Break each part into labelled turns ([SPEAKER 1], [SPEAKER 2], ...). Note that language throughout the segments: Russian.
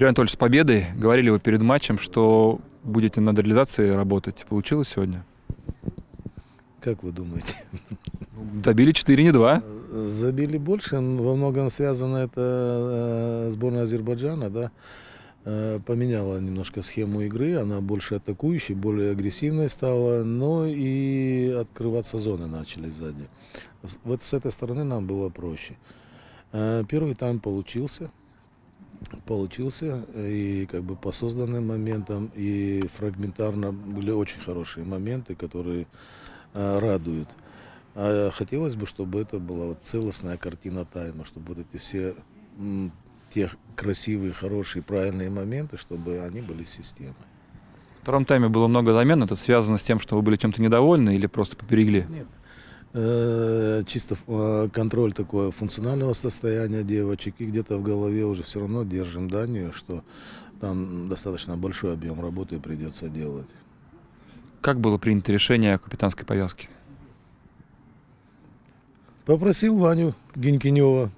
[SPEAKER 1] Юрий Анатольевич, с победой. Говорили вы перед матчем, что будете над реализацией работать. Получилось сегодня? Как вы думаете? Ну, добили 4, не 2.
[SPEAKER 2] Забили больше. Во многом связано это э, сборная Азербайджана, да э, поменяла немножко схему игры, она больше атакующей, более агрессивной стала, но и открываться зоны начали сзади. Вот с этой стороны нам было проще. Э, первый тайм получился, получился, и как бы по созданным моментам, и фрагментарно были очень хорошие моменты, которые а, радуют. А хотелось бы, чтобы это была вот целостная картина тайма, чтобы вот эти все м, те красивые, хорошие, правильные моменты, чтобы они были системой.
[SPEAKER 1] В втором тайме было много замен. Это связано с тем, что вы были чем-то недовольны или просто поберегли? Нет,
[SPEAKER 2] Э, чисто э, контроль такое функционального состояния девочек, и где-то в голове уже все равно держим данью, что там достаточно большой объем работы придется делать.
[SPEAKER 1] Как было принято решение о капитанской повязке?
[SPEAKER 2] Попросил Ваню Генькинева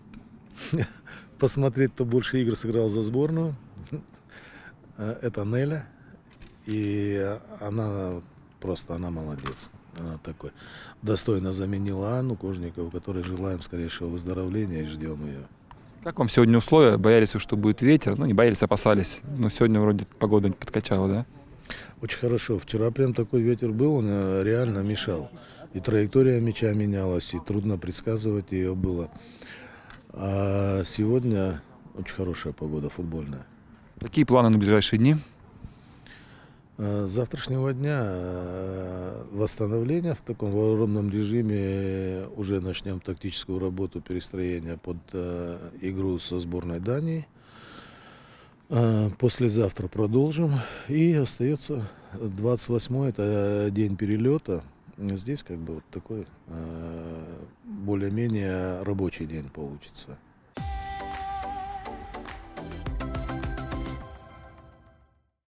[SPEAKER 2] посмотреть, кто больше игр сыграл за сборную. Э, это Неля. И она просто, она молодец. Она такой достойно заменила Анну Кожникову, которой желаем скорейшего выздоровления и ждем ее. Как вам
[SPEAKER 1] сегодня условия? Боялись, вы, что будет ветер? Ну, не боялись, опасались. Но сегодня вроде погода не подкачала, да?
[SPEAKER 2] Очень хорошо. Вчера прям такой ветер был, он э, реально мешал. И траектория мяча менялась, и трудно предсказывать ее было. А сегодня очень хорошая погода футбольная.
[SPEAKER 1] Какие планы на ближайшие дни?
[SPEAKER 2] Э, с завтрашнего дня э, восстановления в таком вооруженном режиме э, уже начнем тактическую работу перестроения под э, игру со сборной Дании. Э, послезавтра продолжим. И остается 28 это день перелета. Здесь как бы вот такой более-менее рабочий день получится.